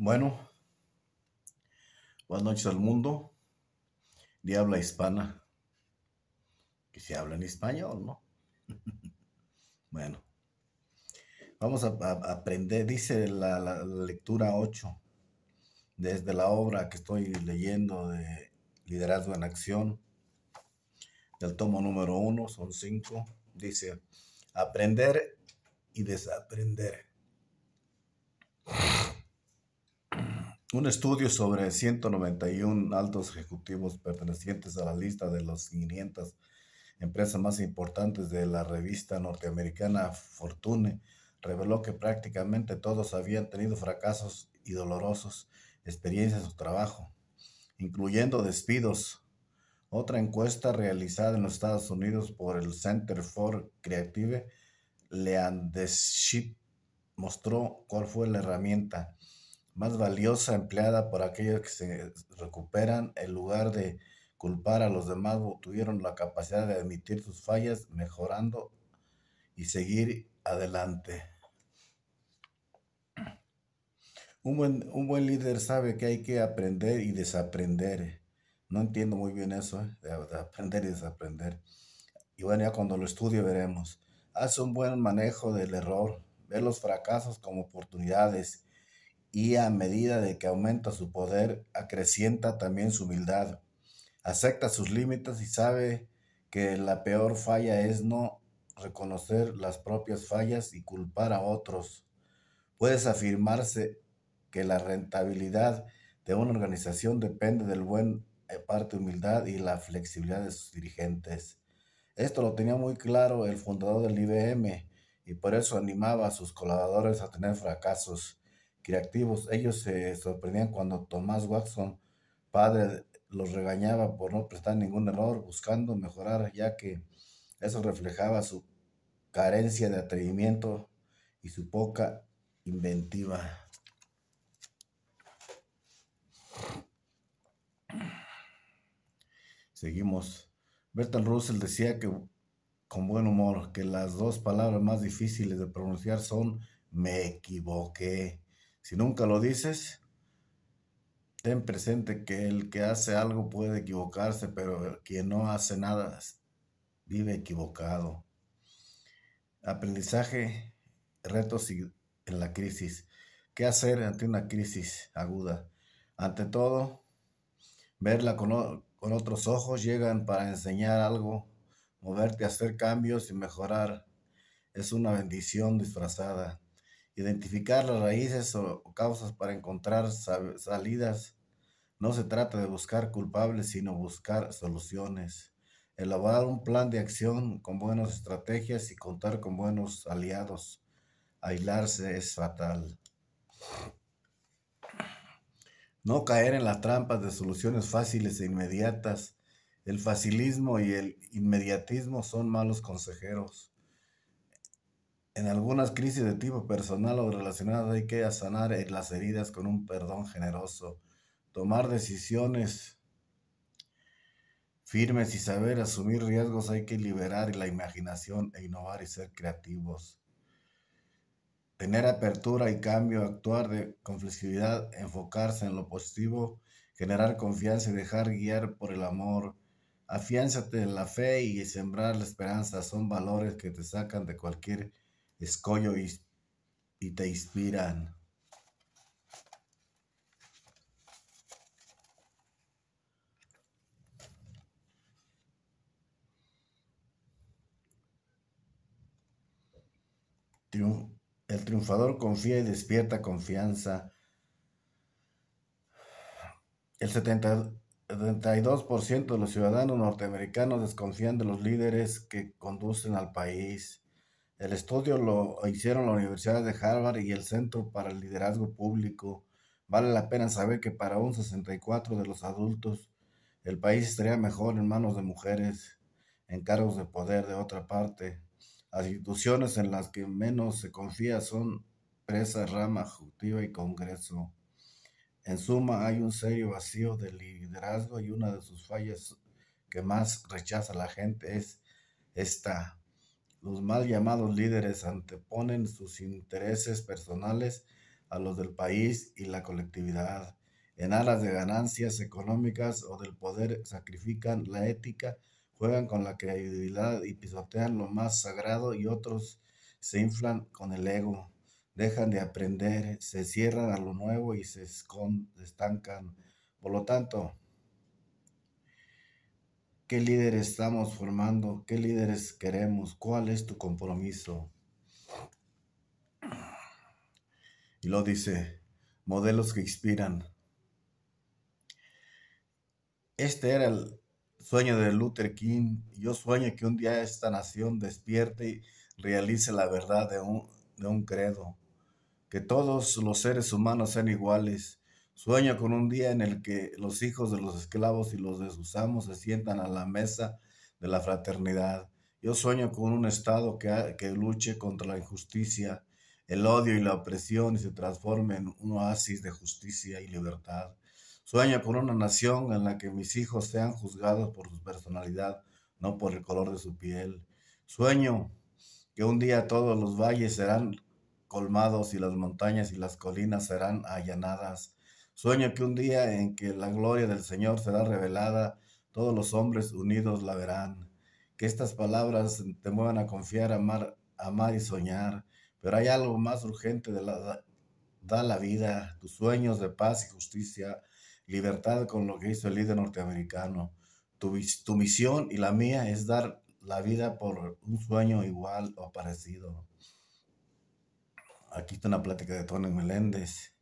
Bueno, buenas noches al mundo Diabla hispana, que se habla en español, ¿no? bueno, vamos a, aprender, dice la, lectura 8, desde la obra que estoy leyendo de Liderazgo en Acción, del tomo número 1, son 5, dice, aprender y desaprender. Un estudio sobre 191 altos ejecutivos pertenecientes a la lista de las 500 empresas más importantes de la revista norteamericana Fortune reveló que prácticamente todos habían tenido fracasos y dolorosos experiencias en su trabajo, incluyendo despidos. Otra encuesta realizada en los Estados Unidos por el Center for Creative Leadership mostró cuál fue la herramienta más valiosa empleada por aquellos que se recuperan, en lugar de culpar a los demás, tuvieron la capacidad de admitir sus fallas, mejorando y seguir adelante. Un buen, líder sabe que hay que aprender y desaprender. No entiendo muy bien eso, ¿eh? de, de aprender y desaprender. Y bueno, ya cuando lo estudie veremos. Hace un buen manejo del error, ve los fracasos como oportunidades y a medida de que aumenta su poder, acrecienta también su humildad. Acepta sus límites y sabe que la peor falla es no reconocer las propias fallas y culpar a otros. Puedes afirmarse que la rentabilidad de una organización depende del buen eh, parte humildad y la flexibilidad de sus dirigentes. Esto lo tenía muy claro el fundador del IBM y por eso animaba a sus colaboradores a tener fracasos creativos. Ellos se sorprendían cuando Tomás Watson, padre, los regañaba por no prestar ningún error, buscando mejorar, ya que eso reflejaba su carencia de atrevimiento y su poca inventiva. Seguimos. Bertrand Russell decía que con buen humor que las dos palabras más difíciles de pronunciar son me equivoqué si nunca lo dices, ten presente que el que hace algo puede equivocarse, pero el que no hace nada vive equivocado. Aprendizaje, retos en la crisis. ¿Qué hacer ante una crisis aguda? Ante todo, verla con, con otros ojos llegan para enseñar algo, moverte a hacer cambios y mejorar. Es una bendición disfrazada identificar las raíces o, causas para encontrar salidas. No se trata de buscar culpables, sino buscar soluciones. Elaborar un plan de acción con buenas estrategias y contar con buenos aliados. Aislarse es fatal. No caer en las trampas de soluciones fáciles e inmediatas. El facilismo y el inmediatismo son malos consejeros. En algunas crisis de tipo personal o relacionadas hay que sanar eh, las heridas con un perdón generoso, tomar decisiones firmes y saber asumir riesgos. Hay que liberar la imaginación e innovar y ser creativos. Tener apertura y cambio, actuar de, con flexibilidad, enfocarse en lo positivo, generar confianza y dejar guiar por el amor. Afiánzate en la fe y sembrar la esperanza son valores que te sacan de cualquier escollo y, te inspiran. El triunfador confía y despierta confianza. El 72% de los ciudadanos norteamericanos desconfían de los líderes que conducen al país. El estudio lo hicieron la Universidad de Harvard y el Centro para el Liderazgo Público. Vale la pena saber que para un 64 de los adultos el país estaría mejor en manos de mujeres en cargos de poder de otra parte. Las instituciones en las que menos se confía son presa, rama ejecutiva y Congreso. En suma, hay un serio vacío de liderazgo y una de sus fallas que más rechaza la gente es esta los mal llamados líderes anteponen sus intereses personales a los del país y la colectividad. En aras de ganancias económicas o del poder sacrifican la ética, juegan con la credibilidad y pisotean lo más sagrado y otros se inflan con el ego, dejan de aprender, se cierran a lo nuevo y se, se estancan. Por lo tanto, ¿Qué líderes estamos formando? ¿Qué líderes queremos? ¿Cuál es tu compromiso? Y lo dice, modelos que inspiran. Este era el sueño de Luther King. Yo sueño que un día esta nación despierte y realice la verdad de un, de un credo. Que todos los seres humanos sean iguales Sueño con un día en el que los hijos de los esclavos y los de sus amos se sientan a la mesa de la fraternidad. Yo sueño con un Estado que, luche contra la injusticia, el odio y la opresión y se transforme en un oasis de justicia y libertad. Sueño con una nación en la que mis hijos sean juzgados por su personalidad, no por el color de su piel. Sueño que un día todos los valles serán colmados y las montañas y las colinas serán allanadas. Sueño que un día en que la gloria del Señor será revelada, todos los hombres unidos la verán. Que estas palabras te muevan a confiar, amar, amar y soñar. Pero hay algo más urgente de la da la vida, tus sueños de paz y justicia, libertad con lo que hizo el líder norteamericano. Tu, tu misión y la mía es dar la vida por un sueño igual o parecido. Aquí está una plática de Tony Meléndez.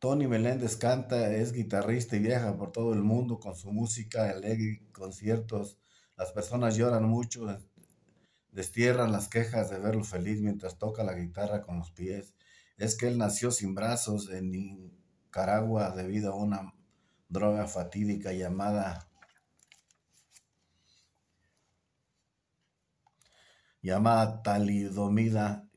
Tony Meléndez canta, es guitarrista y viaja por todo el mundo con su música, alegre, conciertos. Las personas lloran mucho, destierran las quejas de verlo feliz mientras toca la guitarra con los pies. Es que él nació sin brazos en Nicaragua debido a una droga fatídica llamada llamada talidomida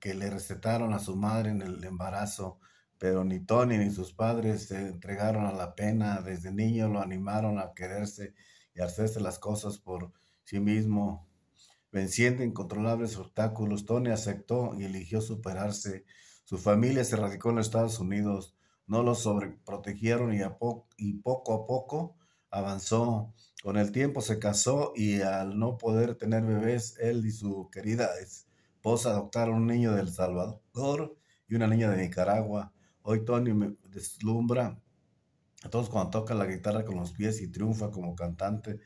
que le recetaron a su madre en el embarazo pero ni Tony ni sus padres se entregaron a la pena. Desde niño lo animaron a quererse y hacerse las cosas por sí mismo. Venciendo incontrolables obstáculos, Tony aceptó y eligió superarse. Su familia se radicó en los Estados Unidos, no lo sobreprotegieron y, y poco a poco avanzó. Con el tiempo se casó y al no poder tener bebés, él y su querida esposa adoptaron un niño del Salvador y una niña de Nicaragua. Hoy Tony me deslumbra a todos cuando toca la guitarra con los pies y triunfa como cantante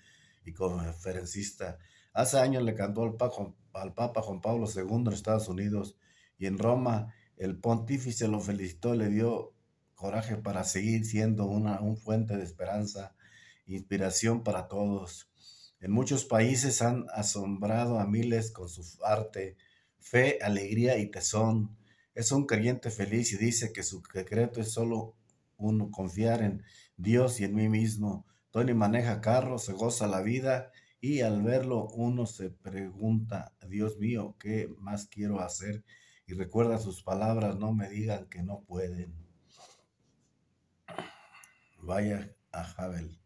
y conferencista. Hace años le cantó al, Papa, al Papa Juan Pablo II en Estados Unidos y en Roma el pontífice lo felicitó, le dio coraje para seguir siendo una un fuente de esperanza, inspiración para todos. En muchos países han asombrado a miles con su arte, fe, alegría y tesón es un creyente feliz y dice que su secreto es solo uno, confiar en Dios y en mí mismo. Tony maneja carros, se goza la vida y al verlo uno se pregunta, Dios mío, ¿qué más quiero hacer? Y recuerda sus palabras, no me digan que no pueden. Vaya a Havel,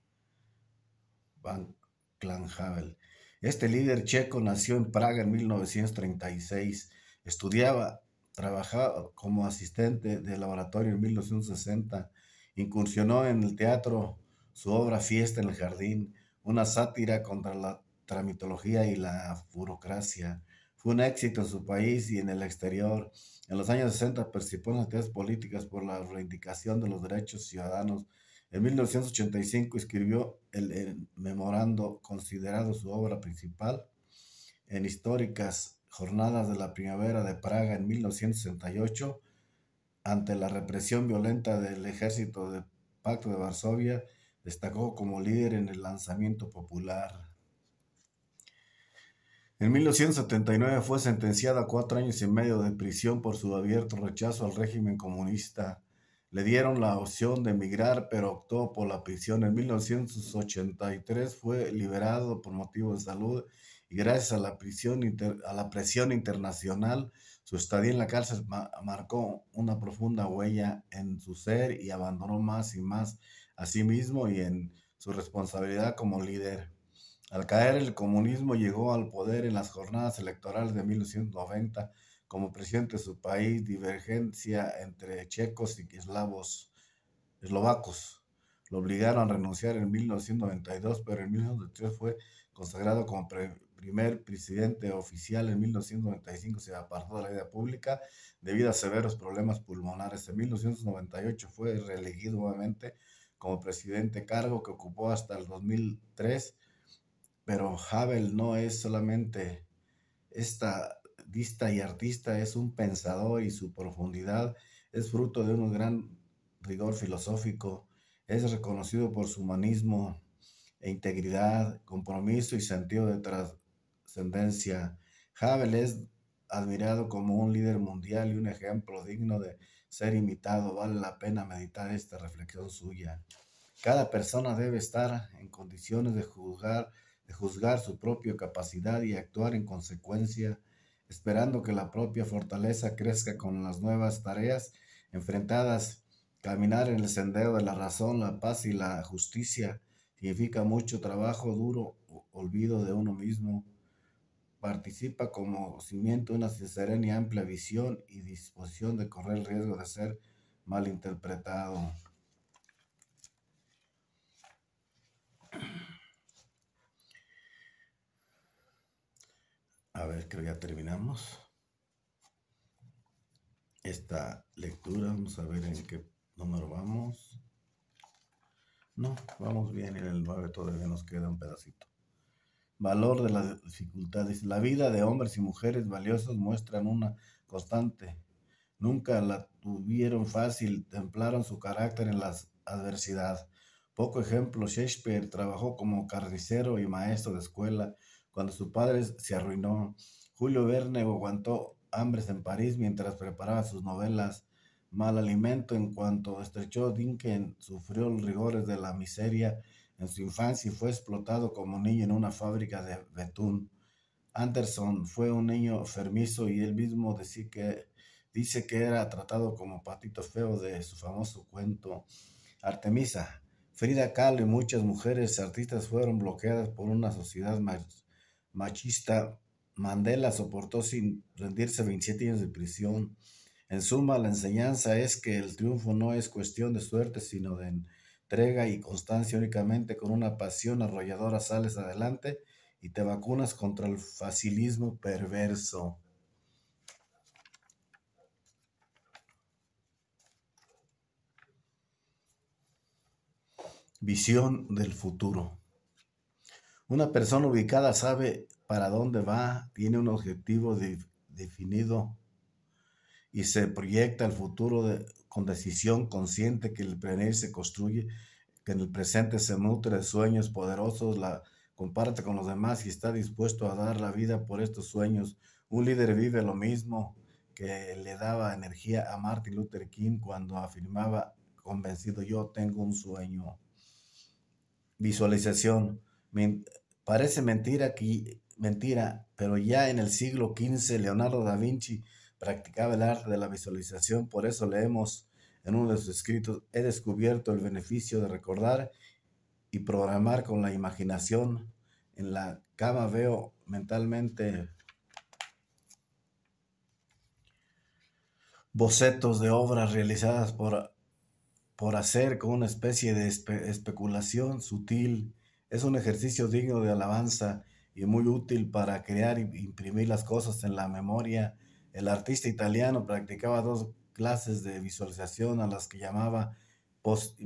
Van Clan Havel. Este líder checo nació en Praga en 1936. Estudiaba trabajaba como asistente de laboratorio en 1960, incursionó en el teatro su obra Fiesta en el Jardín, una sátira contra la tramitología y la burocracia. Fue un éxito en su país y en el exterior. En los años 60 participó en actividades políticas por la reivindicación de los derechos ciudadanos. En 1985 escribió el, el memorando considerado su obra principal en históricas jornadas de la primavera de Praga en 1968, ante la represión violenta del ejército del Pacto de Varsovia, destacó como líder en el lanzamiento popular. En 1979 fue sentenciada a cuatro años y medio de prisión por su abierto rechazo al régimen comunista. Le dieron la opción de emigrar, pero optó por la prisión. En 1983 fue liberado por motivos de salud y gracias a la, prisión a la presión internacional, su estadía en la cárcel marcó una profunda huella en su ser y abandonó más y más a sí mismo y en su responsabilidad como líder. Al caer el comunismo llegó al poder en las jornadas electorales de 1990 como presidente de su país, divergencia entre checos y eslavos, eslovacos. Lo obligaron a renunciar en 1992, pero en 1993 fue consagrado como presidente primer presidente oficial en 1995 se apartó de la vida pública debido a severos problemas pulmonares. En 1998 fue reelegido nuevamente como presidente, cargo que ocupó hasta el 2003. Pero Havel no es solamente esta estadista y artista, es un pensador y su profundidad es fruto de un gran rigor filosófico. Es reconocido por su humanismo e integridad, compromiso y sentido de, ascendencia. Havel es admirado como un líder mundial y un ejemplo digno de ser imitado. Vale la pena meditar esta reflexión suya. Cada persona debe estar en condiciones de juzgar, de juzgar su propia capacidad y actuar en consecuencia, esperando que la propia fortaleza crezca con las nuevas tareas enfrentadas. Caminar en el sendero de la razón, la paz y la justicia significa mucho trabajo duro, olvido de uno mismo participa como cimiento una serena y amplia visión y disposición de correr el riesgo de ser malinterpretado. A ver, creo que ya terminamos esta lectura. Vamos a ver en qué número vamos. No, vamos bien en el 9, todavía nos queda un pedacito valor de las dificultades. La vida de hombres y mujeres valiosos muestran una constante. Nunca la tuvieron fácil, templaron su carácter en la adversidad. Poco ejemplo, Shakespeare trabajó como carnicero y maestro de escuela cuando su padre se arruinó. Julio Verne aguantó hambres en París mientras preparaba sus novelas. Mal alimento en cuanto estrechó Dinken sufrió los rigores de la miseria en su infancia fue explotado como niño en una fábrica de betún. Anderson fue un niño enfermizo y él mismo decir que, dice que era tratado como patito feo de su famoso cuento Artemisa. Frida Kahlo y muchas mujeres artistas fueron bloqueadas por una sociedad machista. Mandela soportó sin rendirse 27 años de prisión. En suma, la enseñanza es que el triunfo no es cuestión de suerte, sino de entrega y constancia únicamente con una pasión arrolladora sales adelante y te vacunas contra el facilismo perverso. Visión del futuro. Una persona ubicada sabe para dónde va, tiene un objetivo definido y se proyecta el futuro de, con decisión consciente que el prevenir se construye, que en el presente se nutre de sueños poderosos, la comparte con los demás y está dispuesto a dar la vida por estos sueños. Un líder vive lo mismo que le daba energía a Martin Luther King cuando afirmaba convencido, yo tengo un sueño. Visualización. parece mentira, que, mentira, pero ya en el siglo XV Leonardo da Vinci practicaba el arte de la visualización, por eso leemos en uno de sus escritos, he descubierto el beneficio de recordar y programar con la imaginación. En la cama veo mentalmente bocetos de obras realizadas por, por hacer con una especie de especulación sutil. Es un ejercicio digno de alabanza y muy útil para crear e imprimir las cosas en la memoria el artista italiano practicaba dos clases de visualización a las que llamaba post,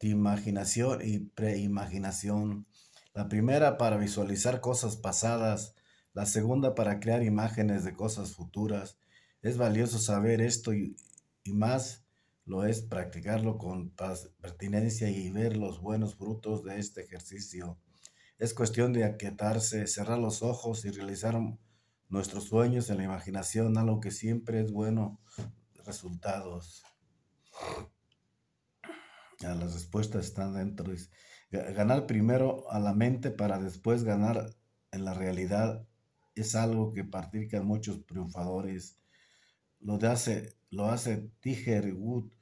imaginación y preimaginación. La primera para visualizar cosas pasadas, la segunda para crear imágenes de cosas futuras. Es valioso saber esto y, y más lo es practicarlo con pertinencia y ver los buenos frutos de este ejercicio. Es cuestión de aquietarse, cerrar los ojos y realizar nuestros sueños en la imaginación, algo que siempre es bueno, resultados. Ya, las respuestas están dentro. Ganar primero a la mente para después ganar en la realidad es algo que practican muchos triunfadores. Lo hace, lo hace Tiger Wood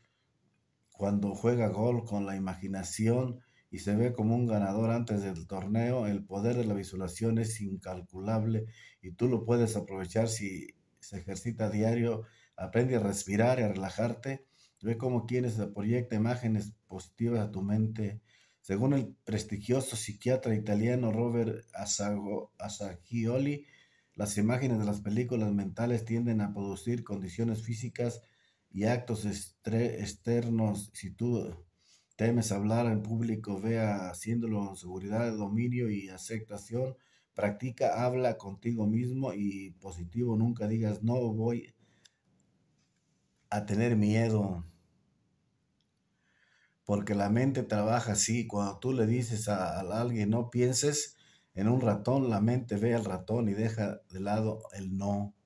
cuando juega gol con la imaginación y se ve como un ganador antes del torneo, el poder de la visualización es incalculable y tú lo puedes aprovechar si se ejercita a diario, aprende a respirar y a relajarte, ve cómo quieres, proyecta imágenes positivas a tu mente. Según el prestigioso psiquiatra italiano Robert Asago, Asagioli, las imágenes de las películas mentales tienden a producir condiciones físicas y actos externos. Si tú Temes hablar al público, vea haciéndolo en seguridad, dominio y aceptación. Practica, habla contigo mismo y positivo. Nunca digas, no voy a tener miedo. Porque la mente trabaja así. Cuando tú le dices a, a alguien, no pienses en un ratón, la mente ve al ratón y deja de lado el no.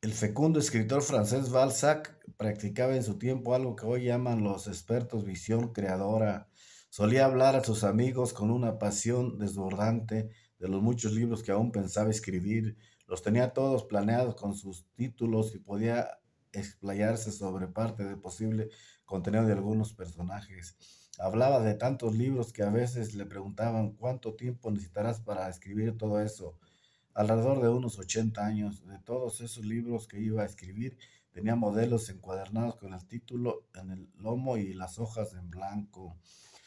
El fecundo escritor francés Balzac practicaba en su tiempo algo que hoy llaman los expertos visión creadora. Solía hablar a sus amigos con una pasión desbordante de los muchos libros que aún pensaba escribir. Los tenía todos planeados con sus títulos y podía explayarse sobre parte del posible contenido de algunos personajes. Hablaba de tantos libros que a veces le preguntaban cuánto tiempo necesitarás para escribir todo eso alrededor de unos 80 años. De todos esos libros que iba a escribir, tenía modelos encuadernados con el título en el lomo y las hojas en blanco.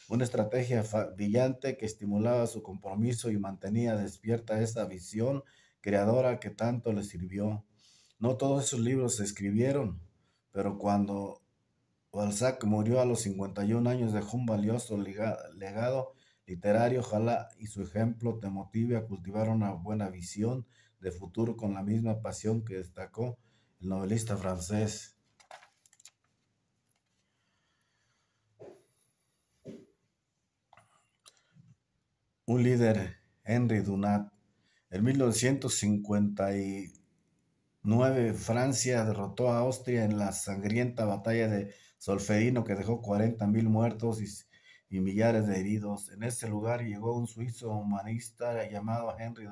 Una estrategia brillante que estimulaba su compromiso y mantenía despierta esa visión creadora que tanto le sirvió. No todos esos libros se escribieron, pero cuando Balzac murió a los 51 años dejó un valioso legado literario, ojalá y su ejemplo te motive a cultivar una buena visión de futuro con la misma pasión que destacó el novelista francés. Un líder, Henry Dunant. En 1959, Francia derrotó a Austria en la sangrienta batalla de Solferino, que dejó 40.000 muertos y y millares de heridos. En ese lugar llegó un suizo humanista llamado Henry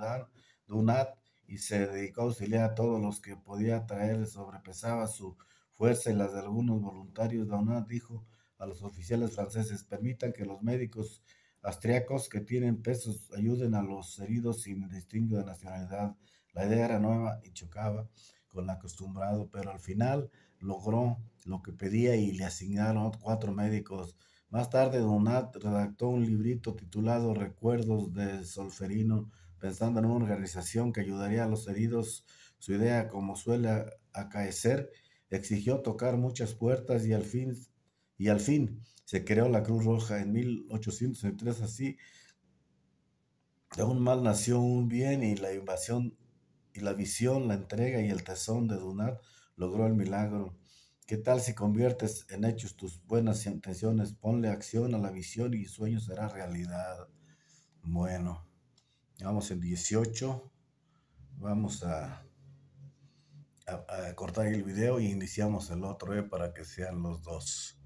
Dunat y se dedicó a auxiliar a todos los que podía traer. Sobrepesaba su fuerza y las de algunos voluntarios. Dunat dijo a los oficiales franceses, permitan que los médicos austriacos que tienen pesos ayuden a los heridos sin distingo de nacionalidad. La idea era nueva y chocaba con lo acostumbrado, pero al final logró lo que pedía y le asignaron cuatro médicos más tarde, Donat redactó un librito titulado Recuerdos de Solferino, pensando en una organización que ayudaría a los heridos. Su idea, como suele acaecer, exigió tocar muchas puertas y al fin, y al fin se creó la Cruz Roja en 1803. Así, de un mal nació un bien y la invasión y la visión, la entrega y el tesón de Donat logró el milagro. ¿Qué tal si conviertes en hechos tus buenas intenciones? Ponle acción a la visión y sueño será realidad. Bueno, vamos en 18. Vamos a, a, cortar el video y iniciamos el otro eh, para que sean los dos.